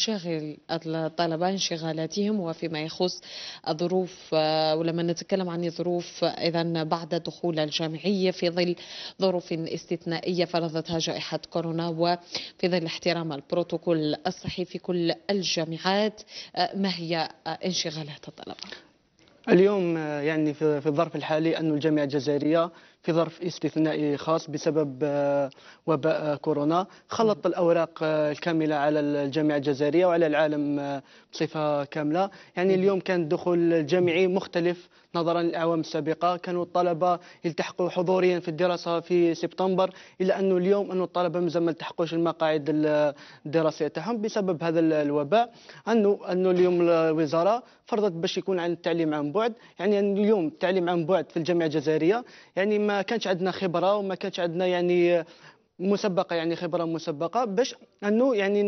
شغل الطلبة انشغالاتهم وفيما يخص الظروف آه، ولما نتكلم عن الظروف اذا بعد دخول الجامعية في ظل ظروف استثنائية فرضتها جائحة كورونا وفي ظل احترام البروتوكول الصحي في كل الجامعات آه، ما هي آه، انشغالات الطلبة؟ اليوم يعني في الظرف الحالي أن الجامعة الجزائرية في ظرف استثنائي خاص بسبب آه، وباء كورونا خلط الأوراق آه، الكاملة على الجامعة الجزائرية وعلى العالم آه، بصفة كاملة يعني اليوم كان الدخول الجامعي مختلف نظرا للأعوام السابقة كانوا الطلبة يلتحقوا حضوريا في الدراسة في سبتمبر إلا أنه اليوم أنه الطلبة مازال ما التحقوش المقاعد الدراسية تاعهم بسبب هذا الوباء أنه أنه اليوم الوزارة فرضت باش يكون عن التعليم عن بعد يعني اليوم التعليم عن بعد في الجامعة الجزائرية يعني ما ما كانش عندنا خبره وما كانش عندنا يعني مسبقه يعني خبره مسبقه باش انه يعني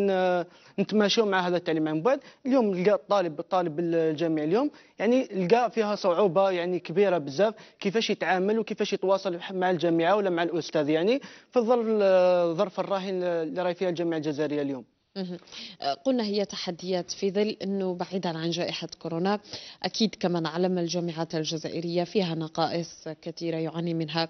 نتماشوا مع هذا التعليم عن يعني بعد اليوم لقى الطالب الطالب الجامعي اليوم يعني لقى فيها صعوبه يعني كبيره بزاف كيفاش يتعامل وكيفاش يتواصل مع الجامعه ولا مع الاستاذ يعني في الظرف الظرف الراهن اللي راهي فيها الجامعه الجزائريه اليوم آه، قلنا هي تحديات في ظل أنه بعيدا عن جائحة كورونا أكيد كمان علم الجامعات الجزائرية فيها نقائص كثيرة يعاني منها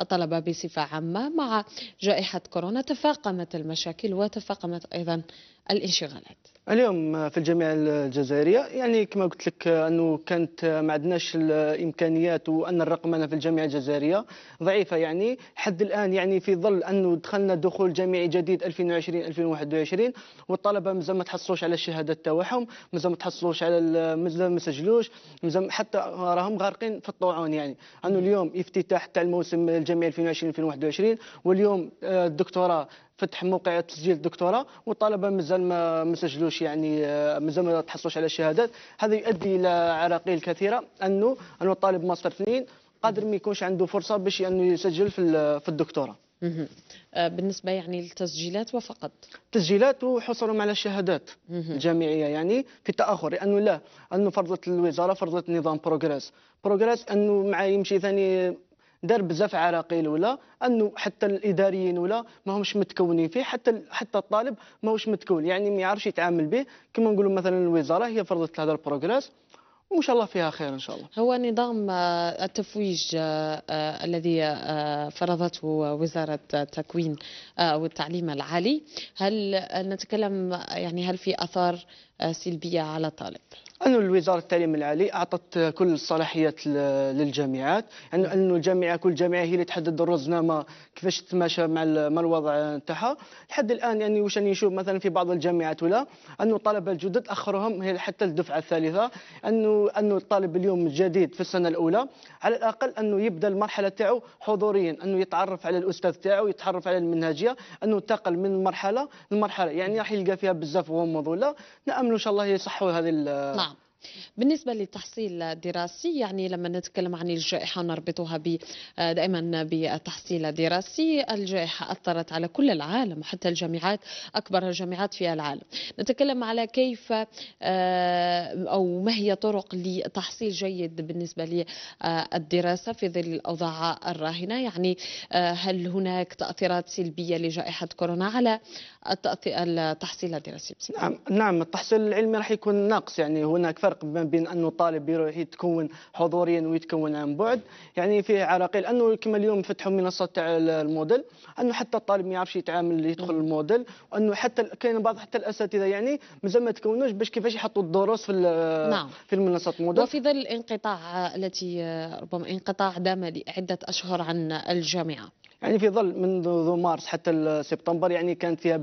الطلبة بصفة عامة مع جائحة كورونا تفاقمت المشاكل وتفاقمت أيضا الانشغالات اليوم في الجامعه الجزائريه يعني كما قلت لك انه كانت ما عندناش الامكانيات وان الرقمنه في الجامعه الجزائريه ضعيفه يعني حد الان يعني في ظل انه دخلنا دخول جامعي جديد 2020 2021 والطلبه مازال ما تحصلوش على الشهاده تاعهم مازال ما تحصلوش على مازال ما سجلوش مازال حتى راهم غارقين في الطوعون يعني انه اليوم افتتاح تاع الموسم الجامعي 2020 2021 واليوم الدكتوراه فتح موقع تسجيل الدكتوراه والطلبه مازال ما مسجلوش سجلوش يعني آه، مازال ما تحصلوش على شهادات هذا يؤدي الى عراقيل كثيره انه انه الطالب ماستر اثنين قادر ما يكونش عنده فرصه باش انه يسجل في في الدكتوراه آه، بالنسبه يعني للتسجيلات وفقط تسجيلات وحصولهم على الشهادات الجامعيه يعني في التاخر لانه لا انه فرضت الوزاره فرضت نظام بروغريس بروغريس انه مع يمشي ثاني دار بزاف عراقيل ولا انه حتى الاداريين ولا ماهمش متكونين فيه حتى حتى الطالب ماهوش متكون يعني ما يعرفش يتعامل به كما نقولوا مثلا الوزاره هي فرضت هذا البروغريس وان شاء الله فيها خير ان شاء الله. هو نظام آه، التفويج آه، آه، الذي فرضته وزاره التكوين والتعليم العالي هل نتكلم يعني هل في اثار سلبيه على الطالب؟ أن الوزارة التعليم العالي أعطت كل الصلاحيات للجامعات يعني نعم. أن الجامعة كل جامعة هي اللي تحدد الرزنامة كيفاش تتماشى مع مع الوضع تاعها لحد الآن يعني واش راني نشوف مثلا في بعض الجامعات ولا أن الطلبة الجدد أخرهم حتى الدفعة الثالثة أنه أنه الطالب اليوم الجديد في السنة الأولى على الأقل أنه يبدأ المرحلة تاعو حضوريا أنه يتعرف على الأستاذ تاعو يتعرف على المنهجية أنه انتقل من مرحلة لمرحلة يعني راح يلقى فيها بزاف غموض ولا نأمل إن شاء الله يصحوا هذه نعم. بالنسبة للتحصيل الدراسي يعني لما نتكلم عن الجائحة نربطها ب آه، دائما بالتحصيل الدراسي الجائحة أثرت على كل العالم حتى الجامعات أكبر الجامعات في العالم نتكلم على كيف آه، أو ما هي طرق لتحصيل جيد بالنسبة للدراسة في ظل الأوضاع الراهنة يعني آه، هل هناك تأثيرات سلبية لجائحة كورونا على التحصيل الدراسي نعم نعم التحصيل العلمي راح يكون ناقص يعني هناك الفرق ما بين انه الطالب يروح يتكون حضوريا ويتكون عن بعد يعني فيه عراقيل انه كما اليوم فتحوا منصه تاع الموديل انه حتى الطالب ما يعرفش يتعامل يدخل الموديل وانه حتى كاين بعض حتى الاساتذه يعني مازال ما تكونوش باش كيفاش يحطوا الدروس في نعم. في المنصه الموديل وفي ظل الانقطاع التي ربما انقطاع دام لعده اشهر عن الجامعه يعني في ظل منذ مارس حتى سبتمبر يعني كانت فيها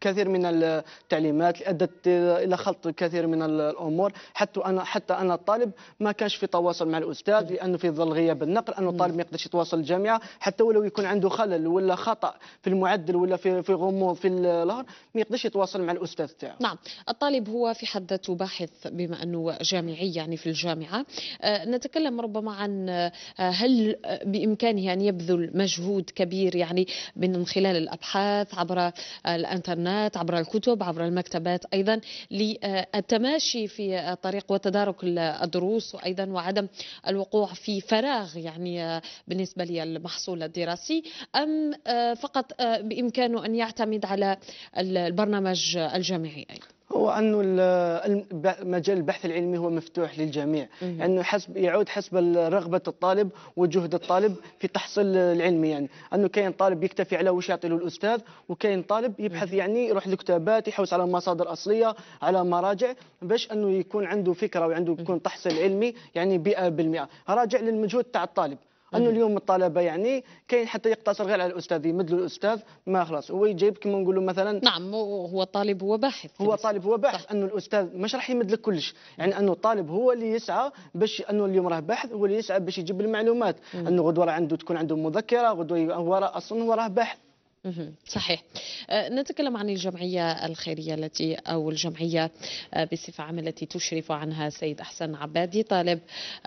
كثير من التعليمات اللي ادت الى خلط كثير من الامور حتى انا حتى انا الطالب ما كانش في تواصل مع الاستاذ لانه في ظل غياب النقل انه الطالب ما يقدرش يتواصل الجامعه حتى ولو يكون عنده خلل ولا خطا في المعدل ولا في في غموض في الظهر ما يقدرش يتواصل مع الاستاذ تاعه نعم الطالب هو في حد ذاته باحث بما انه جامعي يعني في الجامعه آه، نتكلم ربما عن آه، هل بامكانه ان يبذل مجهود كبير يعني من خلال الابحاث عبر آه، الأنشطة الانترنت عبر الكتب عبر المكتبات أيضا للتماشي في الطريق وتدارك الدروس وأيضا وعدم الوقوع في فراغ يعني بالنسبة للمحصول الدراسي أم فقط بإمكانه أن يعتمد على البرنامج الجامعي أيضا هو انه مجال البحث العلمي هو مفتوح للجميع انه يعني حسب يعود حسب رغبه الطالب وجهد الطالب في تحصيل العلم يعني انه كاين طالب يكتفي على واش يعطي له الاستاذ وكاين طالب يبحث يعني يروح لكتابات يحوس على مصادر اصليه على مراجع باش انه يكون عنده فكره وعنده يكون تحصيل علمي يعني 100% راجع للمجهود تاع الطالب انه اليوم الطلبه يعني كاين حتى يقتصر غير على الاستاذ يمد له الاستاذ ما خلاص هو يجيب كما نقولوا مثلا نعم هو طالب هو باحث هو طالب هو باحث انه الاستاذ مش راح يمد لك كلش يعني انه الطالب هو اللي يسعى باش انه اليوم راه باحث هو اللي يسعى باش يجيب المعلومات انه غدوه عنده تكون عنده مذكره غدوه هو اصلا هو راه باحث صحيح أه، نتكلم عن الجمعية الخيرية التي أو الجمعية أه، بصفة عامة التي تشرف عنها سيد أحسن عبادي طالب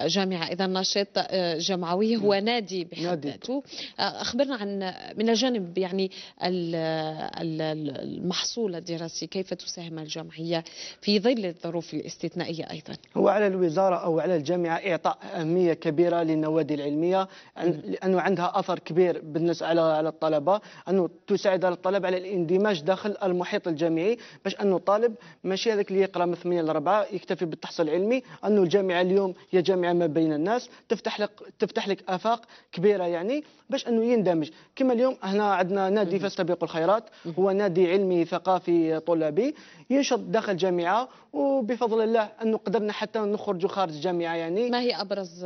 جامعة إذا ناشط أه، جمعوي هو نادي بحد ذاته أخبرنا عن من الجانب يعني المحصول الدراسي كيف تساهم الجمعية في ظل الظروف الاستثنائية أيضا هو على الوزارة أو على الجامعة إعطاء أهمية كبيرة للنوادي العلمية لأنه عندها أثر كبير بالنسبة على الطلبة أنه تساعد الطلب على الاندماج داخل المحيط الجامعي باش انه الطالب ماشي هذاك اللي يقرا من 8 ل 4 يكتفي بالتحصيل العلمي انه الجامعه اليوم هي جامعه ما بين الناس تفتح لك تفتح لك افاق كبيره يعني باش انه يندمج كما اليوم هنا عندنا نادي فاستبقوا الخيرات هو نادي علمي ثقافي طلابي ينشط داخل الجامعه وبفضل الله انه قدرنا حتى نخرجوا خارج الجامعه يعني ما هي ابرز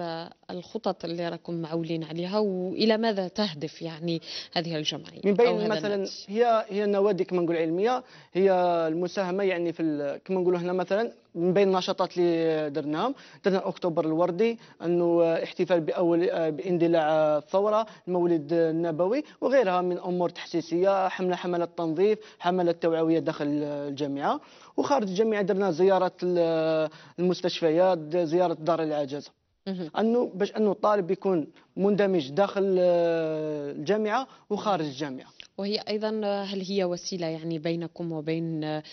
الخطط اللي راكم معولين عليها والى ماذا تهدف يعني هذه الجمعيه من بين مثلا الناتج. هي هي النوادي كما نقول علميه هي المساهمه يعني في كما نقولوا هنا مثلا من بين النشاطات اللي درناهم درنا اكتوبر الوردي انه احتفال باول باندلاع الثوره المولد النبوي وغيرها من امور تحسيسيه حمله حمله تنظيف حمله توعويه داخل الجامعه وخارج الجامعه درنا زياره المستشفيات زياره دار العجز انه باش انه الطالب يكون مندمج داخل آه، الجامعه وخارج الجامعه وهي ايضا آه، هل هي وسيله يعني بينكم وبين آه،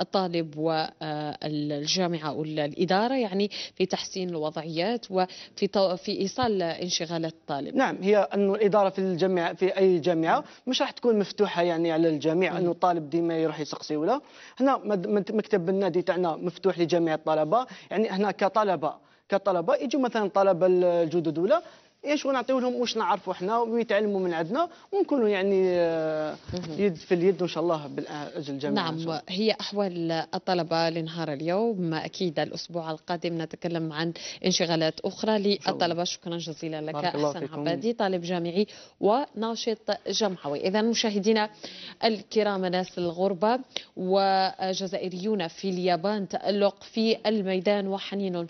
الطالب والجامعه او الاداره يعني في تحسين الوضعيات وفي في ايصال انشغالات الطالب نعم هي انه الاداره في الجامعه في اي جامعه مش راح تكون مفتوحه يعني على الجميع انه الطالب ديما يروح يسقسي ولا هنا مكتب النادي تاعنا مفتوح لجميع الطلبه يعني هنا كطلبه كطلبه يجوا مثلا طلبه الجدد ولا ايش ونعطيو لهم واش نعرفوا حنا ويتعلموا من عندنا ونكونوا يعني يد في اليد ان شاء الله بالاجل الجميع نعم هي احوال الطلبه لنهار اليوم اكيد الاسبوع القادم نتكلم عن انشغالات اخرى للطلبه شكرا جزيلا لك احسن عبادي طالب جامعي وناشط جمعوي اذا مشاهدينا الكرام ناس الغربه وجزائريون في اليابان تالق في الميدان وحنين